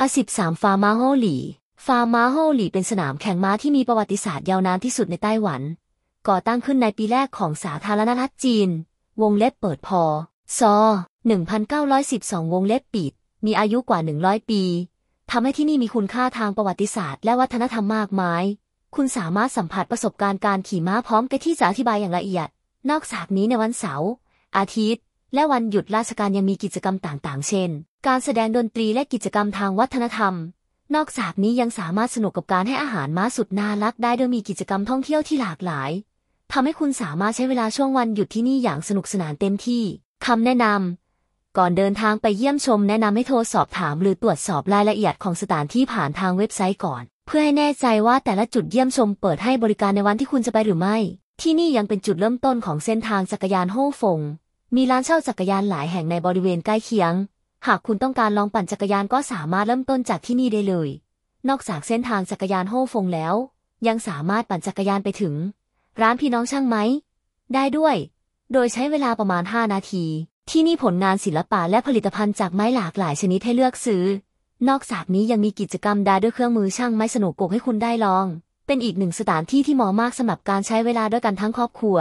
อสสิบามฟาร์มาโฮหลี ฟาร์มาโฮหลีเป็นสนามแข่งม้าที่มีประวัติศาสตร์ ยาวนานที่สุดในไต้หวัน ก่อตั้งขึ้นในปีแรกของสาธารณรัฐจีน วงเล็บเปิดพอซอ1912 วงเล็บปิด มีอายุกว่า 100 ปี ทำให้ที่นี่มีคุณค่าทางประวัติศาสตร์และวัฒนธรรมมากมาย คุณสามารถสัมผัสประสบการณ์การขี่ม้าพร้อมกับที่จะอธิบายอย่างละเอียด นอกจากนี้ในวันเสาร์ อาทิตย์และวันหยุดราชการยังมีกิจกรรมต่างๆ เช่น การแสดงดนตรีและกิจกรรมทางวัฒนธรรม นอกจากนี้ยังสามารถสนุกกับการให้อาหารม้าสุดน่ารักได้โดยมีกิจกรรมท่องเที่ยวที่หลากหลายทำให้คุณสามารถใช้เวลาช่วงวันหยุดที่นี่อย่างสนุกสนานเต็มที่คำแนะนำก่อนเดินทางไปเยี่ยมชมแนะนำให้โทรสอบถาม หรือตรวจสอบรายละเอียดของสถานที่ผ่านทางเว็บไซต์ก่อน เพื่อให้แน่ใจว่าแต่ละจุดเยี่ยมชมเปิดให้บริการในวันที่คุณจะไปหรือไม่ ที่นี่ยังเป็นจุดเริ่มต้นของเส้นทางจักรยานโฮ่ฟงมีร้านเช่าจักรยานหลายแห่งในบริเวณใกล้เคียง หากคุณต้องการลองปั่นจักรยานก็สามารถเริ่มต้นจากที่นี่ได้เลย นอกจากเส้นทางจักรยานโฮฟงแล้วยังสามารถปั่นจักรยานไปถึง ร้านพี่น้องช่างไหมได้ด้วย โดยใช้เวลาประมาณ 5 นาที ที่นี่ผลงานศิลปะและผลิตภัณฑ์จากไม้หลากหลายชนิดให้เลือกซื้อ นอกจากนี้ยังมีกิจกรรมดาด้วยเครื่องมือช่างไม้สนุกโกกให้คุณได้ลอง เป็นอีกหนึ่งสถานที่ที่เหมาะมากสำหรับการใช้เวลาด้วยกันทั้งครอบครัว